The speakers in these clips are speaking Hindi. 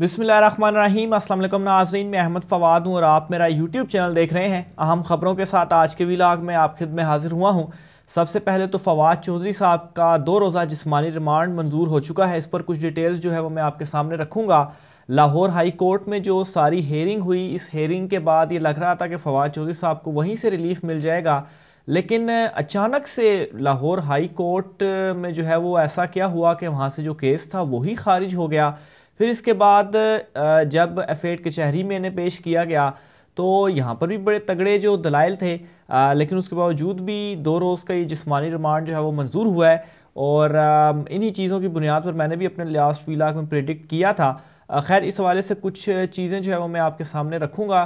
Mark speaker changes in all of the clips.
Speaker 1: बिसमीम असल नाजरीन मैं अहमद फ़वाद हूँ और आप मेरा यूट्यूब चैनल देख रहे हैं अहम ख़बरों के साथ आज के विलाग में आप खिद में हाजिर हुआ हूँ सबसे पहले तो फवाद चौधरी साहब का दो रोज़ा जिसमानी रिमांड मंजूर हो चुका है इस पर कुछ डिटेल्स जो है वो मैं आपके सामने रखूँगा लाहौर हाई कोर्ट में जो सारी हेयरिंग हुई इस हेयरिंग के बाद ये लग रहा था कि फवाद चौधरी साहब को वहीं से रिलीफ मिल जाएगा लेकिन अचानक से लाहौर हाई कोर्ट में जो है वो ऐसा क्या हुआ कि वहाँ से जो केस था वही खारिज हो गया फिर इसके बाद जब के कचहरी में इन्हें पेश किया गया तो यहाँ पर भी बड़े तगड़े जो दलाइल थे आ, लेकिन उसके बावजूद भी दो रोज़ का ये जिसमानी रिमांड जो है वो मंजूर हुआ है और इन्हीं चीज़ों की बुनियाद पर मैंने भी अपने लास्ट वीलाग में प्रेडिक्ट किया था खैर इस हवाले से कुछ चीज़ें जो है वो मैं आपके सामने रखूँगा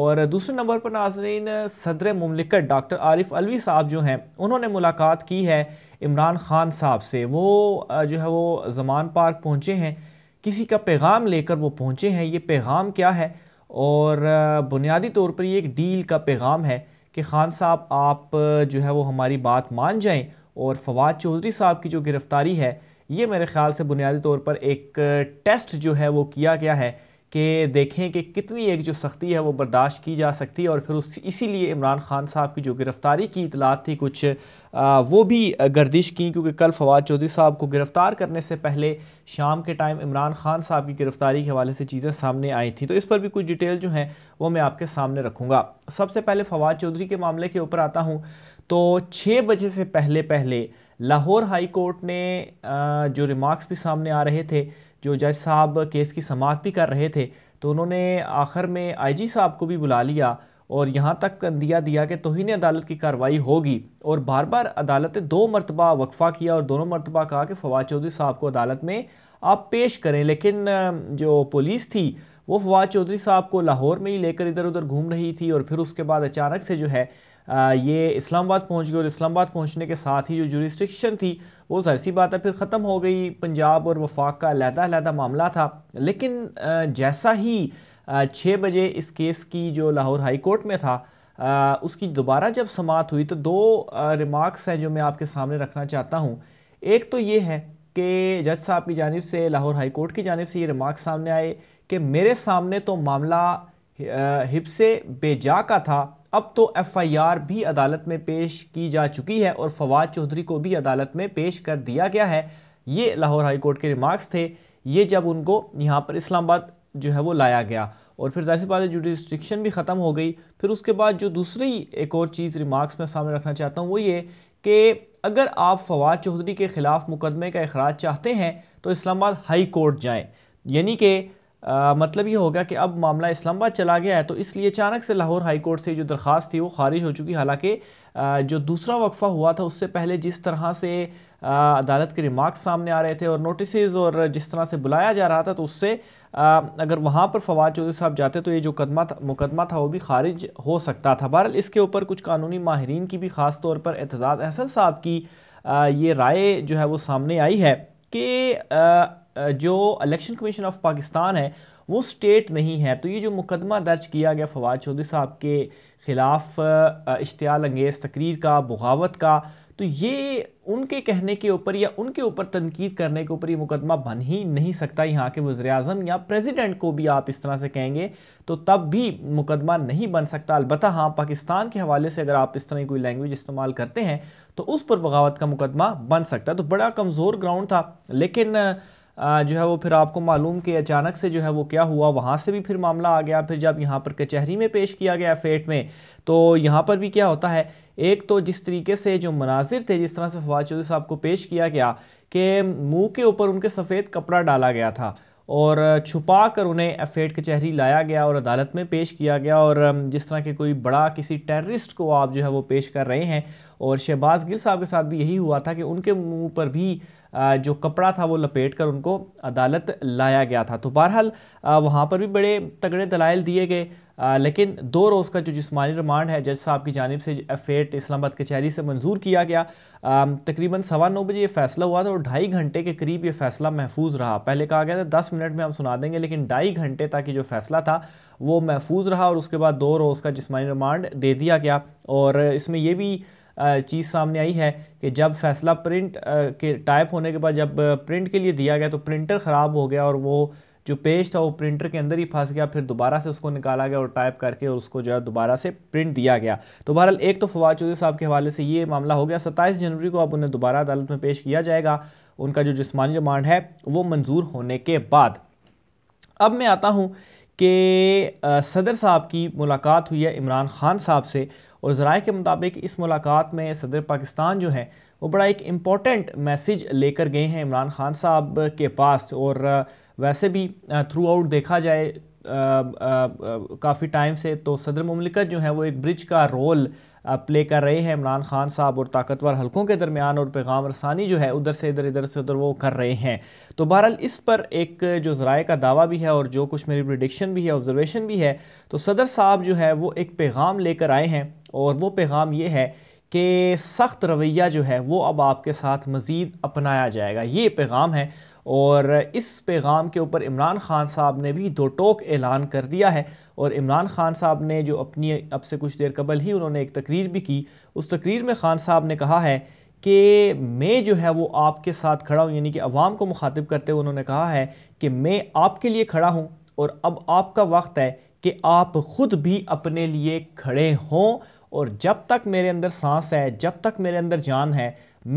Speaker 1: और दूसरे नंबर पर नाजरीन सदर ममलिकत डॉक्टर आरिफ अलवी साहब जो हैं उन्होंने मुलाकात की है इमरान खान साहब से वो जो है वो जमान पार्क पहुँचे हैं किसी का पैगाम लेकर वो पहुँचे हैं ये पैगाम क्या है और बुनियादी तौर पर ये एक डील का पैगाम है कि खान साहब आप जो है वो हमारी बात मान जाएं और फवाद चौधरी साहब की जो गिरफ़्तारी है ये मेरे ख्याल से बुनियादी तौर पर एक टेस्ट जो है वो किया गया है कि देखें कि कितनी एक जो सख्ती है वो बर्दाश्त की जा सकती है और फिर उस इसीलिए इमरान खान साहब की जो गिरफ़्तारी की इतलात थी कुछ आ, वो भी गर्दिश की क्योंकि कल फवाद चौधरी साहब को गिरफ़्तार करने से पहले शाम के टाइम इमरान खान साहब की गिरफ़्तारी के हवाले से चीज़ें सामने आई थी तो इस पर भी कुछ डिटेल जो हैं वो मैं आपके सामने रखूँगा सबसे पहले फवाद चौधरी के मामले के ऊपर आता हूँ तो छः बजे से पहले पहले लाहौर हाई कोर्ट ने जो रिमार्क्स भी सामने आ रहे थे जो जज साहब केस की समाप्त भी कर रहे थे तो उन्होंने आखिर में आईजी साहब को भी बुला लिया और यहाँ तक कंदिया दिया कि तोहिन अदालत की कार्रवाई होगी और बार बार अदालत ने दो मरतबा वक्फ़ा किया और दोनों मरतबा कहा कि फवाद चौधरी साहब को अदालत में आप पेश करें लेकिन जो पुलिस थी वो फवाद चौधरी साहब को लाहौर में ही लेकर इधर उधर घूम रही थी और फिर उसके बाद अचानक से जो है ये इस्लामाबाद पहुंच गई और इस्लामाबाद पहुंचने के साथ ही जो जुरिस्ट्रिक्शन थी वो जहर सी बात है फिर ख़त्म हो गई पंजाब और वफाक का अलहदा मामला था लेकिन जैसा ही छः बजे इस केस की जो लाहौर हाई कोर्ट में था आ, उसकी दोबारा जब समात हुई तो दो रिमार्क्स हैं जो मैं आपके सामने रखना चाहता हूँ एक तो ये है कि जज साहब की जानब से लाहौर हाई कोर्ट की जानब से ये रिमार्क्स सामने आए कि मेरे सामने तो मामला हिब से बेजा का था अब तो एफआईआर भी अदालत में पेश की जा चुकी है और फवाद चौधरी को भी अदालत में पेश कर दिया गया है ये लाहौर हाई कोर्ट के रिमार्क्स थे ये जब उनको यहाँ पर इस्लामाबाद जो है वो लाया गया और फिर जैसे बात है जुडिस्ट्रिक्शन भी ख़त्म हो गई फिर उसके बाद जो दूसरी एक और चीज़ रिमार्क्स में सामने रखना चाहता हूँ वो ये कि अगर आप फवाद चौधरी के ख़िलाफ़ मुकदमे का अखराज चाहते हैं तो इस्लामाबाद हाई कोर्ट जाएँ यानी कि आ, मतलब ये होगा कि अब मामला इस्लामाबाद चला गया है तो इसलिए अचानक से लाहौर हाई कोर्ट से जो दरख्वास्त थी वो खारिज हो चुकी हालांकि जो दूसरा वक्फ़ा हुआ था उससे पहले जिस तरह से आ, अदालत के रिमार्क्स सामने आ रहे थे और नोटिस और जिस तरह से बुलाया जा रहा था तो उससे आ, अगर वहाँ पर फवाद चौधरी साहब जाते तो ये जो कदमा था मुकदमा था वो भी खारिज हो सकता था बहरहाल इसके ऊपर कुछ कानूनी माहरीन की भी ख़ास तौर पर एतजाज़ अहसन साहब की आ, ये राय जो है वो सामने आई है कि जो इलेक्शन कमीशन ऑफ पाकिस्तान है वो स्टेट नहीं है तो ये जो मुकदमा दर्ज किया गया फवाद चौधरी साहब के ख़िलाफ़ इश्तियाल अंगेज़ तकरीर का बगावत का तो ये उनके कहने के ऊपर या उनके ऊपर तनकीद करने के ऊपर ये मुकदमा बन ही नहीं सकता यहाँ के वज़र अजम या प्रेसिडेंट को भी आप इस तरह से कहेंगे तो तब भी मुकदमा नहीं बन सकता अलबत् हाँ पाकिस्तान के हवाले से अगर आप इस तरह कोई लैंग्वेज इस्तेमाल करते हैं तो उस पर बगावत का मुकदमा बन सकता है तो बड़ा कमज़ोर ग्राउंड था लेकिन जो है वो फिर आपको मालूम कि अचानक से जो है वो क्या हुआ वहाँ से भी फिर मामला आ गया फिर जब यहाँ पर कचहरी में पेश किया गया फेट में तो यहाँ पर भी क्या होता है एक तो जिस तरीके से जो मनाजिर थे जिस तरह से फवाद चौधरी साहब को पेश किया गया कि मुँह के ऊपर उनके सफ़ेद कपड़ा डाला गया था और छुपा कर उन्हें एफेट कचहरी लाया गया और अदालत में पेश किया गया और जिस तरह के कोई बड़ा किसी टेररिस्ट को आप जो है वो पेश कर रहे हैं और शहबाज गिल साहब के साथ भी यही हुआ था कि उनके मुंह पर भी जो कपड़ा था वो लपेट कर उनको अदालत लाया गया था तो बहरहाल वहाँ पर भी बड़े तगड़े दलाइल दिए गए लेकिन दो रोज़ का जो जिसमानी रिमांड है जज साहब की जानब से एफेट इस्लामाबाद कचहरी से मंजूर किया गया तकरीबन सवा नौ बजे ये फैसला हुआ था और ढाई घंटे के करीब ये फैसला महफूज रहा पहले कहा गया था दस मिनट में हम सुना देंगे लेकिन ढाई घंटे तक ये जो फैसला था वो महफूज रहा और उसके बाद दो रोज़ का जिसमानी रिमांड दे दिया गया और इसमें यह भी चीज़ सामने आई है कि जब फैसला प्रिंट के टाइप होने के बाद जब प्रिंट के लिए दिया गया तो प्रिंटर ख़राब हो गया और वो जो पेज था वो प्रिंटर के अंदर ही फंस गया फिर दोबारा से उसको निकाला गया और टाइप करके और उसको जो है दोबारा से प्रिंट दिया गया तो बहरहाल एक तो फवाद चौधरी साहब के हवाले से ये मामला हो गया सत्ताईस जनवरी को अब उन्हें दोबारा अदालत में पेश किया जाएगा उनका जो जिसमानी रिमांड है वो मंजूर होने के बाद अब मैं आता हूँ कि सदर साहब की मुलाकात हुई है इमरान खान साहब से और ज़राए के मुताबिक इस मुलाकात में सदर पाकिस्तान जो है वो बड़ा एक इम्पॉर्टेंट मैसेज लेकर गए हैं इमरान खान साहब के पास और वैसे भी थ्रू आउट देखा जाए काफ़ी टाइम से तो सदर ममलिकत जो है वो एक ब्रिज का रोल प्ले कर रहे हैं इमरान खान साहब और ताकतवर हलकों के दरमियान और पैगाम रसानी जो है उधर से इधर इधर से उधर वो कर रहे हैं तो बहरहाल इस पर एक जो ज़राए का दावा भी है और जो कुछ मेरी प्रडिक्शन भी है ऑब्जर्वेशन भी है तो सदर साहब जो है वो एक पैगाम लेकर आए हैं और वो पैगाम ये है कि सख्त रवैया जो है वो अब आपके साथ मज़ीद अपनाया जाएगा ये पैगाम है और इस पैगाम के ऊपर इमरान ख़ान साहब ने भी दो टोक ऐलान कर दिया है और इमरान ख़ान साहब ने जो अपनी अब से कुछ देर कबल ही उन्होंने एक तकरीर भी की उस तकरीर में ख़ान साहब ने कहा है कि मैं जो है वो आपके साथ खड़ा हूँ यानी कि अवाम को मुखातिब करते हुए उन्होंने कहा है कि मैं आपके लिए खड़ा हूँ और अब आपका वक्त है कि आप ख़ुद भी अपने लिए खड़े हों और जब तक मेरे अंदर सांस है जब तक मेरे अंदर जान है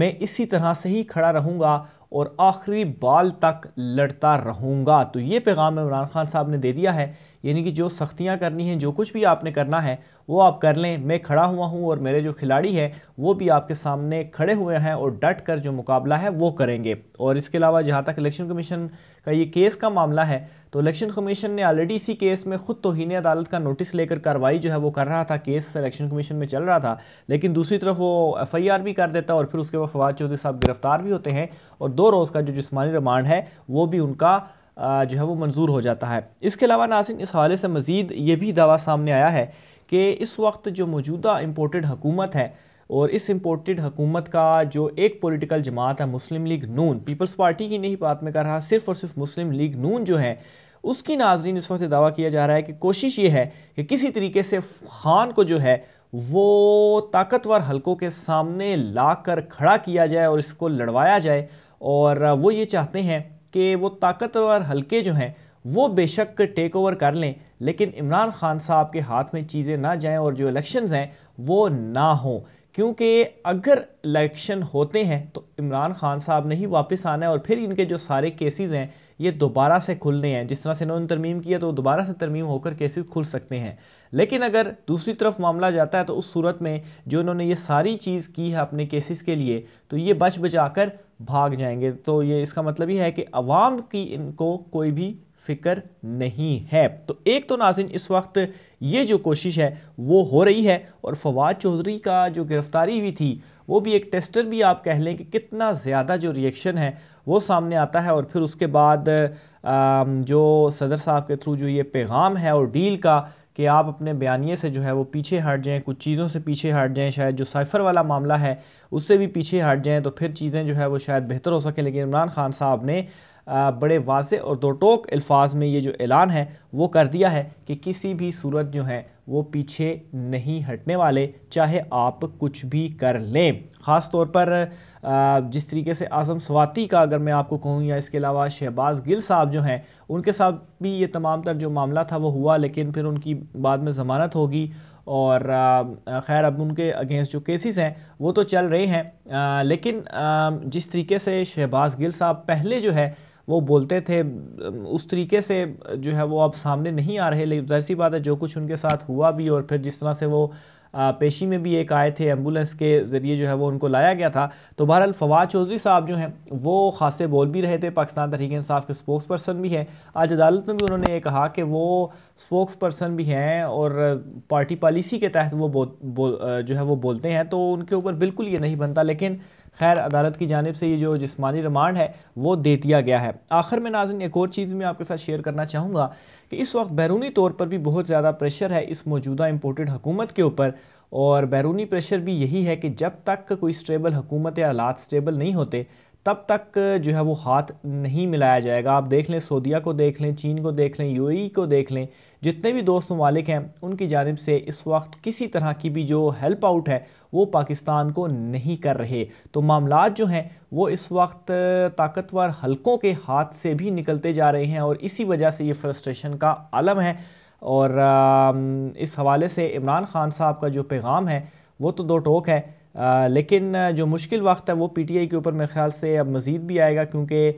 Speaker 1: मैं इसी तरह से ही खड़ा रहूँगा और आखिरी बाल तक लड़ता रहूँगा तो ये पैगाम इमरान खान साहब ने दे दिया है यानी कि जो सख्तियाँ करनी हैं जो कुछ भी आपने करना है वो आप कर लें मैं खड़ा हुआ हूँ और मेरे जो खिलाड़ी हैं वो भी आपके सामने खड़े हुए हैं और डट कर जो मुकाबला है वो करेंगे और इसके अलावा जहाँ तक इलेक्शन कमीशन का ये केस का मामला है तो इलेक्शन कमीशन ने ऑलरेडी इसी केस में खुद तोहन अदालत का नोटिस लेकर कार्रवाई जो है वो कर रहा था केस इलेक्शन कमीशन में चल रहा था लेकिन दूसरी तरफ वो एफ भी कर देता और फिर उसके बाद फवाद चौधरी साहब गिरफ्तार भी होते हैं और दो रोज़ का जो जिसमानी रिमांड है वो भी उनका जो है वो मंजूर हो जाता है इसके अलावा नासिन इस हवाले से मज़ीद ये भी दावा सामने आया है कि इस वक्त जो मौजूदा इम्पोर्टेड हुकूमत है और इस इम्पोर्टेड हुकूमत का जो एक पॉलिटिकल जमात है मुस्लिम लीग नून पीपल्स पार्टी की नहीं बात में कर रहा सिर्फ और सिर्फ मुस्लिम लीग नून जो है उसकी नाजरीन इस वक्त दावा किया जा रहा है कि कोशिश ये है कि किसी तरीके से खान को जो है वो ताकतवर हलकों के सामने ला कर खड़ा किया जाए और इसको लड़वाया जाए और वो ये चाहते हैं कि वो ताकतवर हल्के जो हैं वो बेशक टेक ओवर कर लें लेकिन इमरान खान साहब के हाथ में चीज़ें ना जाएं और जो इलेक्शंस हैं वो ना हों क्योंकि अगर इलेक्शन होते हैं तो इमरान खान साहब ने ही वापस आना है और फिर इनके जो सारे केसेस हैं ये दोबारा से खुलने हैं जिस तरह से इन्होंने तरमीम किया तो दोबारा से तरमीम होकर केसेस खुल सकते हैं लेकिन अगर दूसरी तरफ मामला जाता है तो उस सूरत में जो उन्होंने ये सारी चीज़ की है अपने केसेस के लिए तो ये बच बचा कर भाग जाएंगे तो ये इसका मतलब ये है कि अवाम की इनको कोई भी फ़िक्र नहीं है तो एक तो नाजिन इस वक्त ये जो कोशिश है वो हो रही है और फवाद चौधरी का जो गिरफ़्तारी हुई थी वो भी एक टेस्टर भी आप कह लें कि कितना ज़्यादा जो रिएक्शन है वो सामने आता है और फिर उसके बाद जो सदर साहब के थ्रू जो ये पैगाम है और डील का कि आप अपने बयानिए से जो है वो पीछे हट जाएं कुछ चीज़ों से पीछे हट जाएं शायद जो साइफ़र वाला मामला है उससे भी पीछे हट जाएं तो फिर चीज़ें जो है वो शायद बेहतर हो सके लेकिन इमरान खान साहब ने बड़े वाज और दो टोक अल्फाज में ये जो ऐलान है वो कर दिया है कि किसी भी सूरत जो है वो पीछे नहीं हटने वाले चाहे आप कुछ भी कर लें ख़ास तौर पर जिस तरीके से आज़म स्वाति का अगर मैं आपको कहूँ या इसके अलावा शहबाज गिल साहब जो हैं उनके साथ भी ये तमाम तर जो मामला था वो हुआ लेकिन फिर उनकी बाद में ज़मानत होगी और खैर अब उनके अगेंस्ट जो केसेस हैं वो तो चल रहे हैं लेकिन जिस तरीके से शहबाज गिल साहब पहले जो है वो बोलते थे उस तरीके से जो है वो अब सामने नहीं आ रहे लेकिन जहर सी बात है जो कुछ उनके साथ हुआ भी और फिर जिस तरह से वो पेशी में भी एक आए थे एम्बुलेंस के ज़रिए जो है वो उनको लाया गया था तो बहरहाल फवाद चौधरी साहब जो हैं वो खासे बोल भी रहे थे पाकिस्तान तहरीक इंसाफ के स्पोक्स पर्सन भी हैं आज अदालत में भी उन्होंने ये कहा कि वो स्पोक्स पर्सन भी हैं और पार्टी पॉलिसी के तहत वो बो, बो, जो है वो बोलते हैं तो उनके ऊपर बिल्कुल ये नहीं बनता लेकिन खैर अदालत की जानब से ये जो जिसमानी रिमांड है वो दे दिया गया है आखिर में नाजन एक और चीज़ मैं आपके साथ शेयर करना चाहूँगा कि इस वक्त बैरूनी तौर पर भी बहुत ज़्यादा प्रेशर है इस मौजूदा इम्पोर्टेड हुकूमत के ऊपर और बैरूनी प्रेशर भी यही है कि जब तक कोई स्टेबल हुकूमत या हालात स्टेबल नहीं होते तब तक जो है वो हाथ नहीं मिलाया जाएगा आप देख लें सऊदिया को देख लें चीन को देख लें यू को देख लें जितने भी दोस्त ममालिक हैं उनकी जानब से इस वक्त किसी तरह की भी जो हेल्प आउट है वो पाकिस्तान को नहीं कर रहे तो मामला जो हैं वो इस वक्त ताकतवर हलकों के हाथ से भी निकलते जा रहे हैं और इसी वजह से ये फ्रस्ट्रेशन का आलम है और इस हवाले से इमरान खान साहब का जो पैगाम है वो तो दो टोक है लेकिन जो मुश्किल वक्त है वो पीटीआई के ऊपर मेरे ख्याल से अब मज़ीद भी आएगा क्योंकि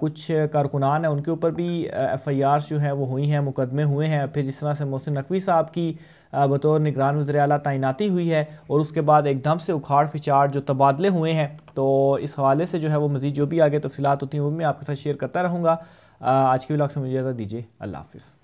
Speaker 1: कुछ कारकुनान हैं उनके ऊपर भी एफ़ आई आर जो हैं वो हुई हैं मुकदमे हुए हैं फिर जिस तरह से मोहसिन नकवी साहब की बतौर निगरान वज़र अला तैनाती हुई है और उसके बाद एकदम से उखाड़ पिछाड़ जो तबादले हुए हैं तो इस हवाले से जो है वो मज़ीद जो भी आगे तफसीत होती हैं वो मैं आपके साथ शेयर करता रहूँगा आज के ब्लॉग से मुझे ज्यादा दीजिए अल्लाह हाफिज़